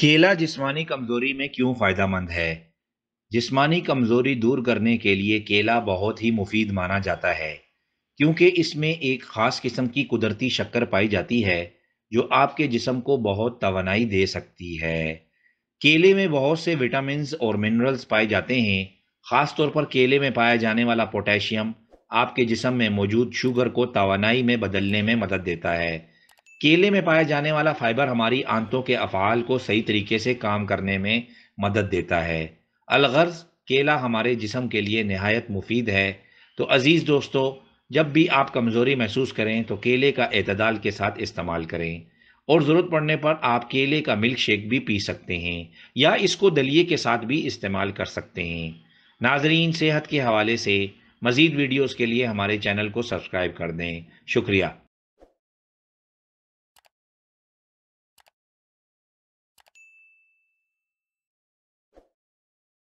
केला जिस्मानी कमज़ोरी में क्यों फ़ायदा है जिस्मानी कमज़ोरी दूर करने के लिए केला बहुत ही मुफीद माना जाता है क्योंकि इसमें एक ख़ास किस्म की कुदरती शक्कर पाई जाती है जो आपके जिसम को बहुत तोानाई दे सकती है केले में बहुत से विटामिन और मिनरल्स पाए जाते हैं ख़ास तौर पर केले में पाया जाने वाला पोटेशियम आपके जिसम में मौजूद शुगर को तोानाई में बदलने में मदद देता है केले में पाया जाने वाला फाइबर हमारी आंतों के अफाल को सही तरीके से काम करने में मदद देता है अलगर्ज केला हमारे जिसम के लिए नहायत मुफीद है तो अज़ीज़ दोस्तों जब भी आप कमज़ोरी महसूस करें तो केले का अतदाल के साथ इस्तेमाल करें और ज़रूरत पड़ने पर आप केले का मिल्क शेक भी पी सकते हैं या इसको दलिए के साथ भी इस्तेमाल कर सकते हैं नाजरीन सेहत के हवाले से मज़ीद वीडियोज़ के लिए हमारे चैनल को सब्सक्राइब कर दें शुक्रिया